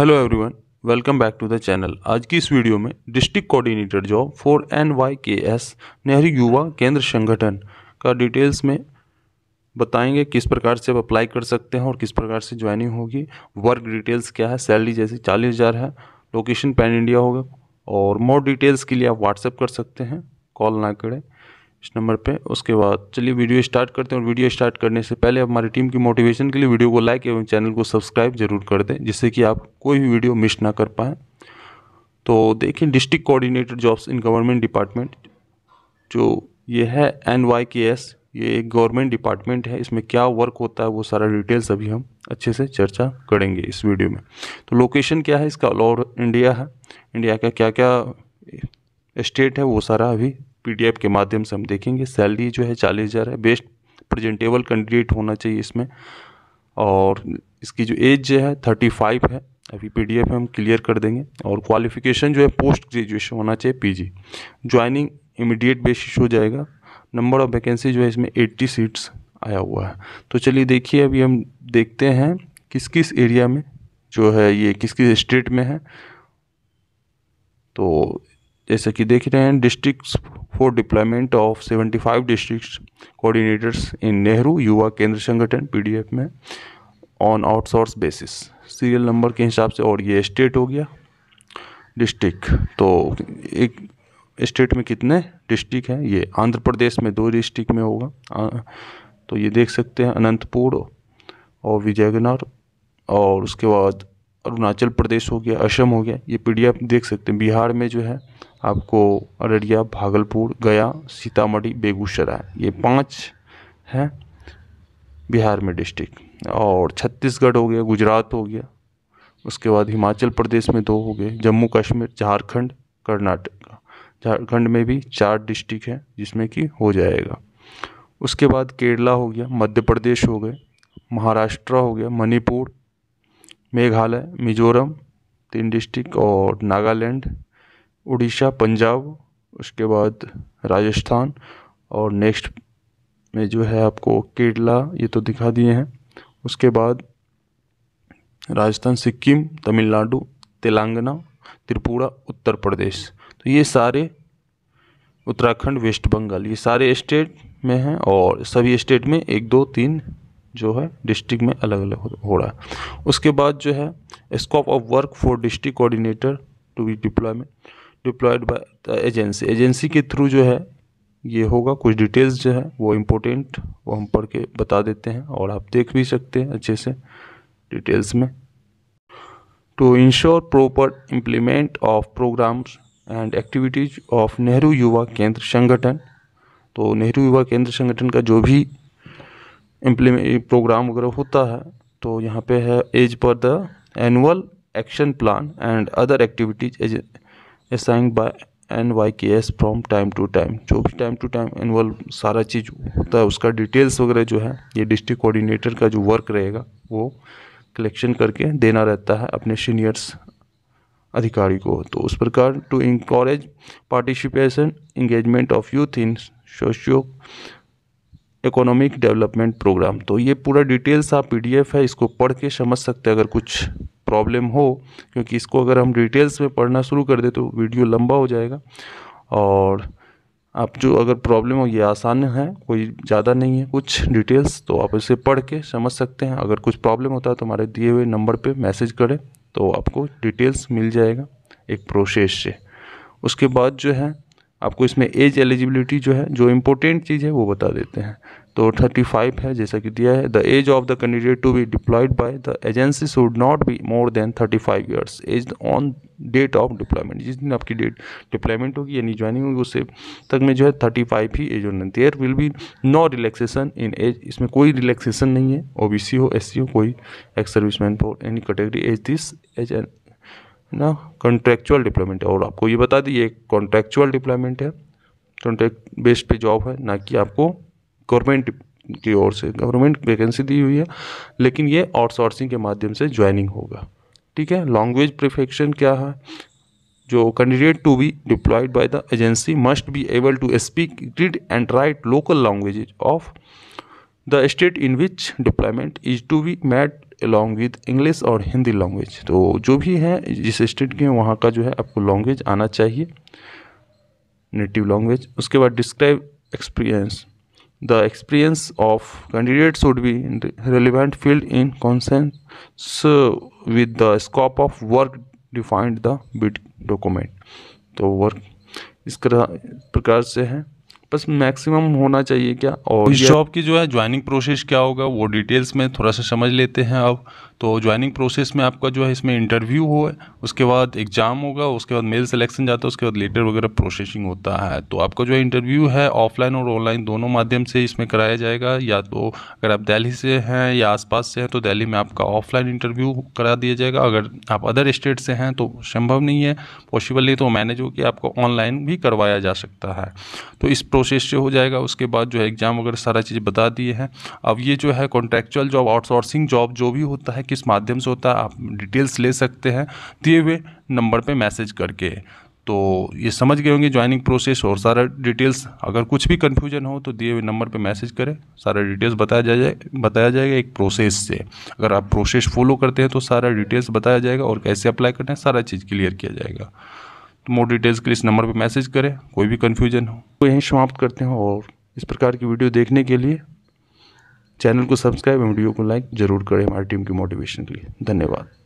hello everyone welcome back to the channel आज की इस वीडियो में district coordinator job for N Y K S Nehru Yuva Kendra संगठन का डिटेल्स में बताएंगे किस प्रकार से आप अप्लाई कर सकते हैं और किस प्रकार से ज्वाइनिंग होगी वर्क डिटेल्स क्या है सैलरी जैसे चालीस हज़ार है लोकेशन पैन इंडिया होगा और मोर डिटेल्स के लिए आप व्हाट्सएप कर सकते हैं कॉल ना करें इस नंबर पे उसके बाद चलिए वीडियो स्टार्ट करते हैं और वीडियो स्टार्ट करने से पहले हमारी टीम की मोटिवेशन के लिए वीडियो को लाइक एवं चैनल को सब्सक्राइब जरूर कर दें जिससे कि आप कोई भी वीडियो मिस ना कर पाएँ तो देखें district coordinator jobs in government department जो ये है एन वाई के एस ये एक गवर्नमेंट डिपार्टमेंट है इसमें क्या वर्क होता है वो सारा डिटेल्स अभी हम अच्छे से चर्चा करेंगे इस वीडियो में तो लोकेशन क्या है इसका ऑल ओवर इंडिया है इंडिया का क्या क्या स्टेट है वो सारा अभी पीडीएफ के माध्यम से हम देखेंगे सैलरी जो है चालीस हज़ार है बेस्ट प्रेजेंटेबल कैंडिडेट होना चाहिए इसमें और इसकी जो एज जो है थर्टी फाइव है अभी पी में हम क्लियर कर देंगे और क्वालिफिकेशन जो है पोस्ट ग्रेजुएशन होना चाहिए P G joining immediate basis हो जाएगा नंबर ऑफ वैकेंसी जो है इसमें एट्टी सीट्स आया हुआ है तो चलिए देखिए अभी हम देखते हैं किस किस एरिया में जो है ये किस किस स्टेट में है तो जैसे कि देख रहे हैं district for deployment of 75 district coordinators in Nehru Yuva Kendra Sangathan P में on outsource basis serial number के हिसाब से और ये स्टेट हो गया डिस्ट्रिक्ट तो एक स्टेट में कितने डिस्ट्रिक्ट हैं ये आंध्र प्रदेश में दो डिस्ट्रिक्ट में होगा तो ये देख सकते हैं अनंतपुर और विजयनगर और उसके बाद अरुणाचल प्रदेश हो गया असम हो गया ये पीडीएफ देख सकते हैं बिहार में जो है आपको अररिया भागलपुर गया सीतामढ़ी बेगूसराय ये पांच हैं बिहार में डिस्ट्रिक्ट और छत्तीसगढ़ हो गया गुजरात हो गया उसके बाद हिमाचल प्रदेश में दो हो गए जम्मू कश्मीर झारखंड कर्नाटक झारखंड में भी चार डिस्ट्रिक्ट हैं जिसमें कि हो जाएगा उसके बाद केरला हो गया मध्य प्रदेश हो गए महाराष्ट्र हो गया मणिपुर मेघालय मिजोरम तीन डिस्ट्रिक्ट और नागालैंड उड़ीसा पंजाब उसके बाद राजस्थान और नेक्स्ट में जो है आपको केरला ये तो दिखा दिए हैं उसके बाद राजस्थान सिक्किम तमिलनाडु तेलंगाना त्रिपुरा उत्तर प्रदेश तो ये सारे उत्तराखंड वेस्ट बंगाल ये सारे स्टेट में हैं और सभी स्टेट में एक दो तीन जो है डिस्ट्रिक्ट में अलग अलग हो रहा है उसके बाद जो है scope of work for district coordinator to be deployment deployed by the agency agency के थ्रू जो है ये होगा कुछ डिटेल्स जो है वो इम्पोर्टेंट वो हम पढ़ के बता देते हैं और आप देख भी सकते हैं अच्छे से डिटेल्स में to ensure proper implement of programs and activities of Nehru Yuva Kendra संगठन तो नेहरू युवा केंद्र संगठन का जो भी इम्प्लीमें प्रोग्राम वगैरह होता है तो यहाँ पे है as per the annual action plan and other activities assign by N Y K S from time to time जो भी टाइम टू टाइम एनुअल सारा चीज़ होता है उसका डिटेल्स वगैरह जो है ये डिस्ट्रिक्ट कोऑर्डिनेटर का जो वर्क रहेगा वो कलेक्शन करके देना रहता है अपने सीनियर्स अधिकारी को तो उस प्रकार to encourage participation engagement of youth in socio economic development program तो ये पूरा डिटेल्स आप पीडीएफ है इसको पढ़ के समझ सकते हैं अगर कुछ प्रॉब्लम हो क्योंकि इसको अगर हम डिटेल्स में पढ़ना शुरू कर दें तो वीडियो लंबा हो जाएगा और आप जो अगर प्रॉब्लम हो ये आसान है कोई ज़्यादा नहीं है कुछ डिटेल्स तो आप इसे पढ़ के समझ सकते हैं अगर कुछ प्रॉब्लम होता है तो हमारे दिए हुए नंबर पर मैसेज करें तो आपको डिटेल्स मिल जाएगा एक प्रोसेस से उसके बाद जो है आपको इसमें एज एलिजिबिलिटी जो है जो इम्पोर्टेंट चीज़ है वो बता देते हैं तो 35 है जैसा कि दिया है the age of the candidate to be deployed by the agency should not be more than 35 five years age on date of deployment जिस दिन आपकी डेट डिप्लॉयमेंट होगी यानी ज्वाइनिंग होगी उससे तक में जो है थर्टी फाइव ही एज होना there will be no relaxation in age इसमें कोई रिलैक्सेशन नहीं है ओ बी सी हो एस सी हो कोई ex service man for any category age this age an ना कॉन्ट्रेक्चुअल डिप्लॉयमेंट और आपको ये बता दी ये कॉन्ट्रेक्चुअल डिप्लॉयमेंट है कॉन्ट्रैक्ट बेस्ड पे जॉब है ना कि आपको गवर्नमेंट की ओर से गवर्नमेंट वैकेंसी दी हुई है लेकिन ये आउटसोर्सिंग के माध्यम से ज्वाइनिंग होगा ठीक है लैंग्वेज प्रिफेक्शन क्या है जो candidate to be deployed by the agency must be able to speak read and write local language of the state in which deployment is to be made along with English और Hindi language तो जो भी है जिस state के वहाँ का जो है आपको लैंग्वेज आना चाहिए नेटिव लैंग्वेज उसके बाद describe experience the experience of candidate should be in the relevant field in consent so with the scope of work defined the bid document तो वर्क इस प्रकार से है बस मैक्सिमम होना चाहिए क्या और इस जॉब की जो है ज्वाइनिंग प्रोसेस क्या होगा वो डिटेल्स में थोड़ा सा समझ लेते हैं अब तो ज्वाइनिंग प्रोसेस में आपका जो है इसमें इंटरव्यू हो उसके बाद एग्ज़ाम होगा उसके बाद मेल सिलेक्शन जाता है उसके बाद लेटर वगैरह प्रोसेसिंग होता है तो आपका जो है इंटरव्यू है ऑफलाइन और ऑनलाइन दोनों माध्यम से इसमें कराया जाएगा या तो अगर आप दिल्ली से हैं या आसपास से हैं तो दिल्ली में आपका ऑफलाइन इंटरव्यू करा दिया जाएगा अगर आप अदर स्टेट से हैं तो संभव नहीं है पॉसिबल नहीं तो मैनेज हो कि आपको ऑनलाइन भी करवाया जा सकता है तो इस प्रोसेस से हो जाएगा उसके बाद जो है एग्ज़ाम वगैरह सारा चीज़ बता दिए हैं अब ये जो है कॉन्ट्रेक्चुअल जॉब आउटसोर्सिंग जॉब जो भी होता है किस माध्यम से होता है आप डिटेल्स ले सकते हैं दिए हुए नंबर पर मैसेज करके तो ये समझ गए होंगे ज्वाइनिंग प्रोसेस और सारा डिटेल्स अगर कुछ भी कन्फ्यूजन हो तो दिए हुए नंबर पे मैसेज करें सारा डिटेल्स बताया जाए बताया जाएगा एक प्रोसेस से अगर आप प्रोसेस फॉलो करते हैं तो सारा डिटेल्स बताया जाएगा और कैसे अप्लाई करना है सारा चीज़ क्लियर किया जाएगा तो मोर डिटेल्स के लिए इस नंबर पर मैसेज करें कोई भी कन्फ्यूजन हो तो यहीं समाप्त करते हैं और इस प्रकार की वीडियो देखने के लिए चैनल को सब्सक्राइब एंड वीडियो को लाइक ज़रूर करें हमारी टीम की मोटिवेशन के लिए धन्यवाद